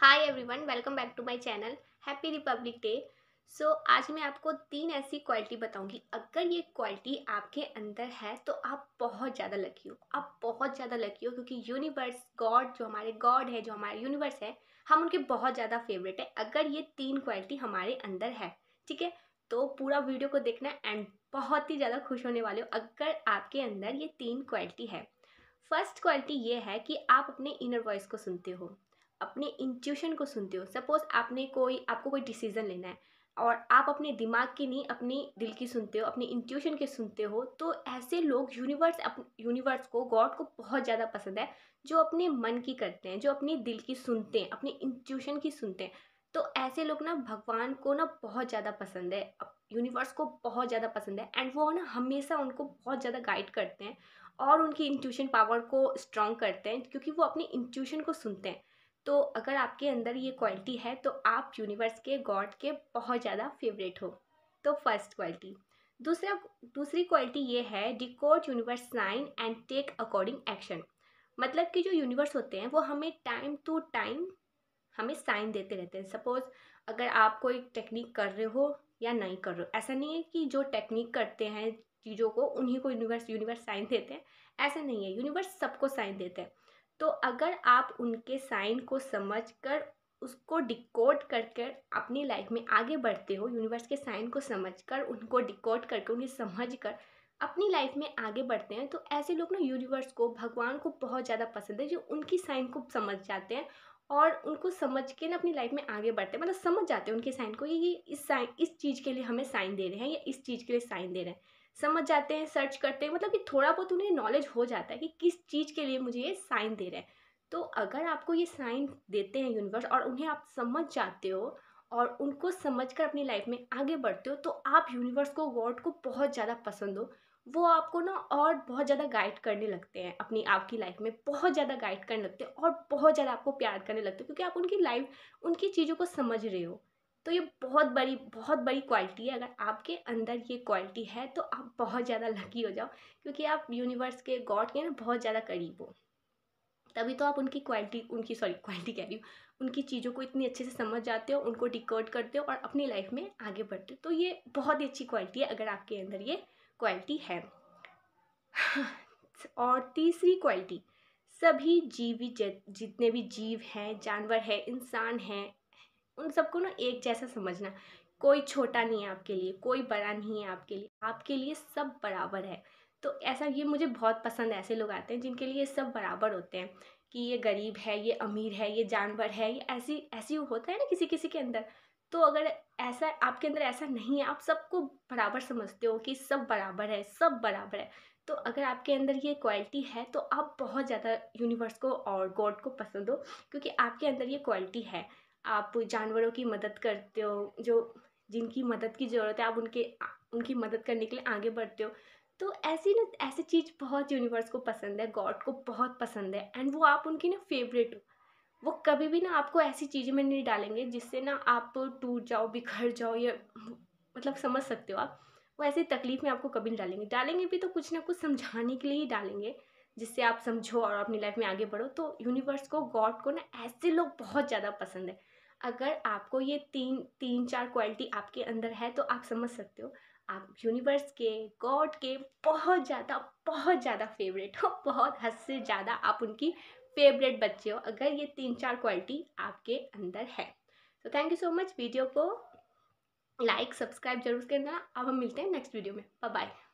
hi everyone welcome back to my channel happy Republic Day so आज मैं आपको तीन ऐसी क्वालिटी बताऊंगी अगर ये क्वालिटी आपके अंदर है तो आप बहुत ज़्यादा लकी हो आप बहुत ज़्यादा लकी हो क्योंकि यूनिवर्स गॉड जो हमारे गॉड है जो हमारे यूनिवर्स है हम उनके बहुत ज़्यादा फेवरेट है अगर ये तीन क्वालिटी हमारे अंदर है ठीक है तो पूरा वीडियो को देखना एंड बहुत ही ज़्यादा खुश होने वाले हो अगर आपके अंदर ये तीन क्वालिटी है फर्स्ट क्वालिटी ये है कि आप अपने इनर वॉइस को सुनते हो अपने इंट्यूशन को सुनते हो सपोज़ आपने कोई आपको कोई डिसीज़न लेना है और आप अपने दिमाग की नहीं अपने दिल की सुनते हो अपने इंट्यूशन के सुनते हो तो ऐसे लोग यूनिवर्स अप यूनिवर्स को गॉड को बहुत ज़्यादा पसंद है जो अपने मन की करते हैं जो अपने दिल की सुनते हैं अपने इंट्यूशन की सुनते हैं तो ऐसे लोग ना भगवान को ना बहुत ज़्यादा पसंद है यूनिवर्स को बहुत ज़्यादा पसंद है एंड वो ना हमेशा उनको बहुत ज़्यादा गाइड करते हैं और उनकी इंट्यूशन पावर को स्ट्रॉन्ग करते हैं क्योंकि वो अपने इंट्यूशन को सुनते हैं तो अगर आपके अंदर ये क्वालिटी है तो आप यूनिवर्स के गॉड के बहुत ज़्यादा फेवरेट हो तो फर्स्ट क्वालिटी दूसरा दूसरी क्वालिटी ये है decode universe sign and take according action मतलब कि जो यूनिवर्स होते हैं वो हमें टाइम टू टाइम हमें साइन देते रहते हैं सपोज़ अगर आप कोई टेक्निक कर रहे हो या नहीं कर रहे हो ऐसा नहीं है कि जो टेक्निक करते हैं चीज़ों को उन्हीं को यूनिवर्स यूनिवर्स साइन देते हैं ऐसा नहीं है यूनिवर्स सबको साइन देते हैं तो अगर आप उनके साइन को समझ कर उसको डिकोड कर कर अपनी लाइफ में आगे बढ़ते हो यूनिवर्स के साइन को समझ कर उनको डिकोड करके उन्हें समझ कर अपनी लाइफ में आगे बढ़ते हैं तो ऐसे लोग ना यूनिवर्स को भगवान को बहुत ज़्यादा पसंद है जो उनकी साइन को समझ जाते हैं और उनको समझ के ना अपनी लाइफ में आगे बढ़ते हैं मतलब समझ जाते हैं उनके साइन को ये इस साइन इस चीज़ के लिए हमें साइन दे रहे हैं या इस चीज़ के लिए साइन दे रहे हैं समझ जाते हैं सर्च करते हैं मतलब कि थोड़ा बहुत उन्हें नॉलेज हो जाता है कि किस चीज़ के लिए मुझे ये साइन दे रहा है तो अगर आपको ये साइन देते हैं यूनिवर्स और उन्हें आप समझ जाते हो और उनको समझकर अपनी लाइफ में आगे बढ़ते हो तो आप यूनिवर्स को गॉड को बहुत ज़्यादा पसंद हो वो आपको ना और बहुत ज़्यादा गाइड करने लगते हैं अपनी आपकी लाइफ में बहुत ज़्यादा गाइड करने लगते हैं और बहुत ज़्यादा आपको प्यार करने लगते हैं क्योंकि आप उनकी लाइफ उनकी चीज़ों को समझ रहे हो तो ये बहुत बड़ी बहुत बड़ी क्वालिटी है अगर आपके अंदर ये क्वालिटी है तो आप बहुत ज़्यादा लकी हो जाओ क्योंकि आप यूनिवर्स के गॉड के ना बहुत ज़्यादा करीब हो तभी तो आप उनकी क्वालिटी उनकी सॉरी क्वालिटी कह रही हूँ उनकी चीज़ों को इतनी अच्छे से समझ जाते हो उनको डिकोड करते हो और अपनी लाइफ में आगे बढ़ते हो तो ये बहुत ही अच्छी क्वालिटी है अगर आपके अंदर ये क्वालिटी है और तीसरी क्वालिटी सभी जीवी जितने भी जीव हैं जानवर हैं इंसान हैं उन सबको ना एक जैसा समझना कोई छोटा नहीं है आपके लिए कोई बड़ा नहीं है आपके लिए आपके लिए सब बराबर है तो ऐसा ये मुझे बहुत पसंद ऐसे लोग आते हैं जिनके लिए सब बराबर होते हैं कि ये गरीब है ये अमीर है ये जानवर है ये ऐसी ऐसी होता है ना किसी किसी के अंदर तो अगर ऐसा आपके अंदर ऐसा नहीं है आप सबको बराबर समझते हो कि सब बराबर है सब बराबर है तो अगर आपके अंदर ये क्वालिटी है तो आप बहुत ज़्यादा यूनिवर्स को और गॉड को पसंद हो क्योंकि आपके अंदर ये क्वालिटी है आप जानवरों की मदद करते हो जो जिनकी मदद की ज़रूरत है आप उनके उनकी मदद करने के लिए आगे बढ़ते हो तो ऐसी ना ऐसी चीज़ बहुत यूनिवर्स को पसंद है गॉड को बहुत पसंद है एंड वो आप उनकी ना फेवरेट हो वो कभी भी ना आपको ऐसी चीज़ें में नहीं डालेंगे जिससे ना आप टूट जाओ बिखर जाओ या मतलब समझ सकते हो आप वो ऐसी तकलीफ़ में आपको कभी नहीं डालेंगे डालेंगे भी तो कुछ ना कुछ समझाने के लिए ही डालेंगे जिससे आप समझो और अपनी लाइफ में आगे बढ़ो तो यूनिवर्स को गॉड को ना ऐसे लोग बहुत ज़्यादा पसंद है अगर आपको ये तीन तीन चार क्वालिटी आपके अंदर है तो आप समझ सकते हो आप यूनिवर्स के गॉड के बहुत ज़्यादा बहुत ज़्यादा फेवरेट हो बहुत हद से ज़्यादा आप उनकी फेवरेट बच्चे हो अगर ये तीन चार क्वालिटी आपके अंदर है तो thank you so much video को लाइक सब्सक्राइब जरूर करना अब हम मिलते हैं नेक्स्ट वीडियो में बाय